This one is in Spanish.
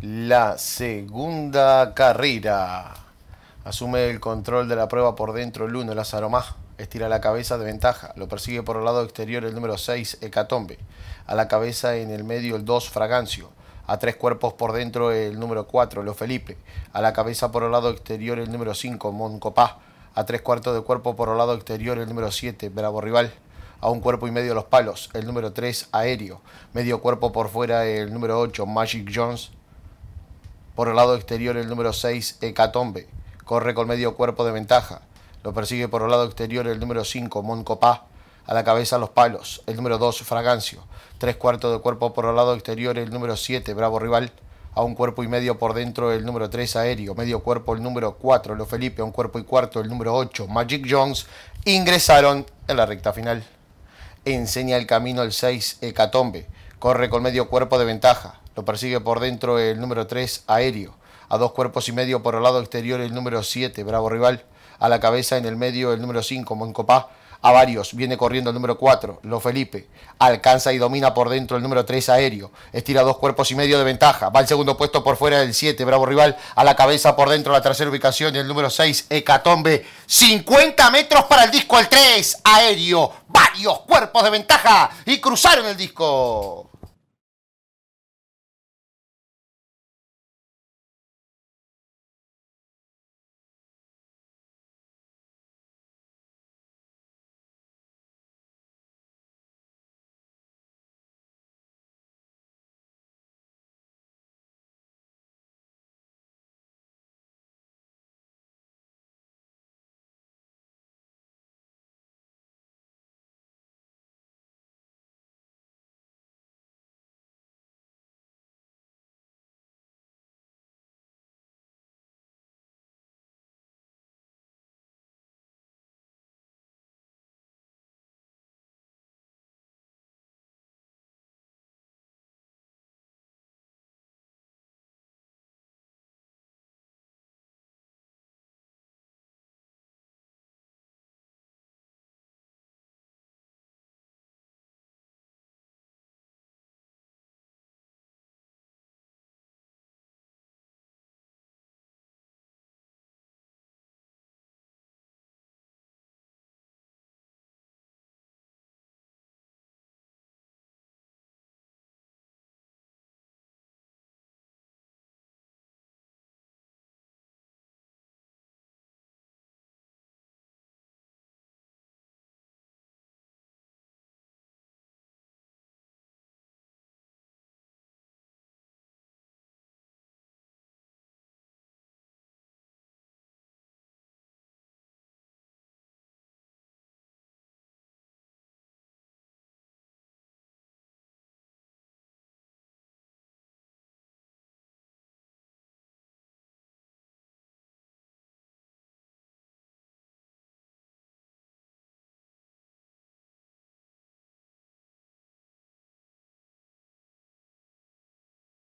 la segunda carrera. Asume el control de la prueba por dentro el 1, Lázaro Más. Estira la cabeza de ventaja. Lo persigue por el lado exterior el número 6, Hecatombe. A la cabeza en el medio el 2, Fragancio. A tres cuerpos por dentro el número 4, Lo Felipe. A la cabeza por el lado exterior el número 5, Moncopá. A tres cuartos de cuerpo por el lado exterior el número 7, Bravo Rival a un cuerpo y medio los palos, el número 3 aéreo, medio cuerpo por fuera el número 8 Magic Jones, por el lado exterior el número 6 Hecatombe, corre con medio cuerpo de ventaja, lo persigue por el lado exterior el número 5 Moncopá, a la cabeza los palos, el número 2 Fragancio, tres cuartos de cuerpo por el lado exterior el número 7 Bravo Rival, a un cuerpo y medio por dentro el número 3 aéreo, medio cuerpo el número 4 Lo Felipe, a un cuerpo y cuarto el número 8 Magic Jones, ingresaron en la recta final enseña el camino el 6 Hecatombe. Corre con medio cuerpo de ventaja. Lo persigue por dentro el número 3 Aéreo. A dos cuerpos y medio por el lado exterior el número 7 Bravo Rival. A la cabeza en el medio el número 5 Moncopá a varios. Viene corriendo el número 4, Lo Felipe. Alcanza y domina por dentro el número 3 aéreo. Estira dos cuerpos y medio de ventaja. Va al segundo puesto por fuera del 7. Bravo rival a la cabeza por dentro la tercera ubicación. El número 6, Hecatombe. 50 metros para el disco el 3. Aéreo. Varios cuerpos de ventaja. Y cruzaron el disco.